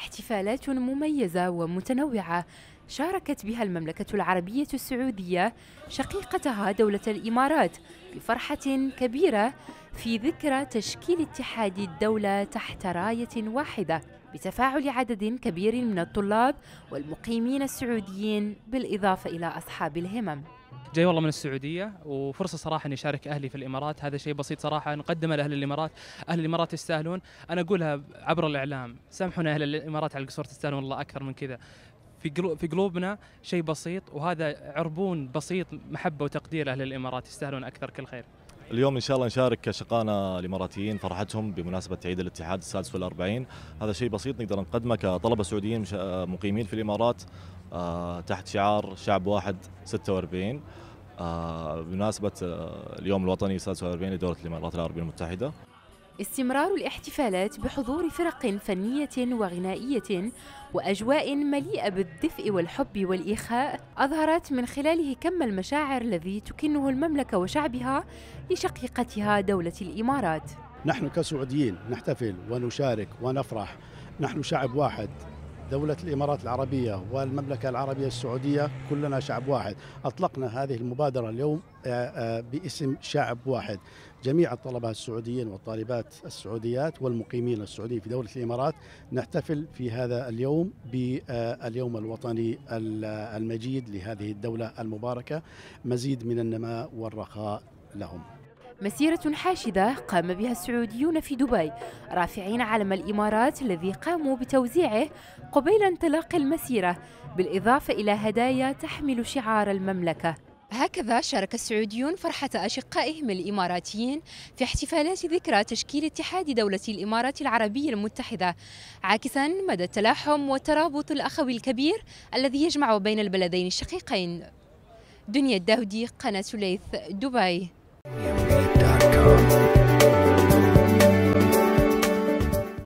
احتفالات مميزة ومتنوعة شاركت بها المملكة العربية السعودية شقيقتها دولة الإمارات بفرحة كبيرة في ذكرى تشكيل اتحاد الدولة تحت راية واحدة بتفاعل عدد كبير من الطلاب والمقيمين السعوديين بالإضافة إلى أصحاب الهمم جاي والله من السعوديه وفرصه صراحه اني اشارك اهلي في الامارات هذا شيء بسيط صراحه نقدمه لاهل الامارات اهل الامارات يستاهلون انا اقولها عبر الاعلام سامحونا اهل الامارات على القصور تستاهلون والله اكثر من كذا في في قلوبنا شيء بسيط وهذا عربون بسيط محبه وتقدير اهل الامارات يستاهلون اكثر كل خير اليوم ان شاء الله نشارك اشقائنا الاماراتيين فرحتهم بمناسبه عيد الاتحاد السادس والأربعين هذا شيء بسيط نقدر نقدمه كطلبه سعوديين مقيمين في الامارات آه، تحت شعار شعب واحد 46 آه، بمناسبة آه، اليوم الوطني 46 لدولة الإمارات العربية المتحدة استمرار الاحتفالات بحضور فرق فنية وغنائية وأجواء مليئة بالدفء والحب والإخاء أظهرت من خلاله كم المشاعر الذي تكنه المملكة وشعبها لشقيقتها دولة الإمارات نحن كسعوديين نحتفل ونشارك ونفرح نحن شعب واحد دولة الإمارات العربية والمملكة العربية السعودية كلنا شعب واحد أطلقنا هذه المبادرة اليوم آه، آه، باسم شعب واحد جميع الطلبة السعوديين والطالبات السعوديات والمقيمين السعوديين في دولة الإمارات نحتفل في هذا اليوم باليوم آه، الوطني المجيد لهذه الدولة المباركة مزيد من النماء والرخاء لهم مسيرة حاشدة قام بها السعوديون في دبي رافعين علم الإمارات الذي قاموا بتوزيعه قبيل انطلاق المسيرة بالإضافة إلى هدايا تحمل شعار المملكة هكذا شارك السعوديون فرحة أشقائهم الإماراتيين في احتفالات ذكرى تشكيل اتحاد دولة الإمارات العربية المتحدة عاكسا مدى التلاحم والترابط الأخوي الكبير الذي يجمع بين البلدين الشقيقين دنيا الداودي قناة ليث دبي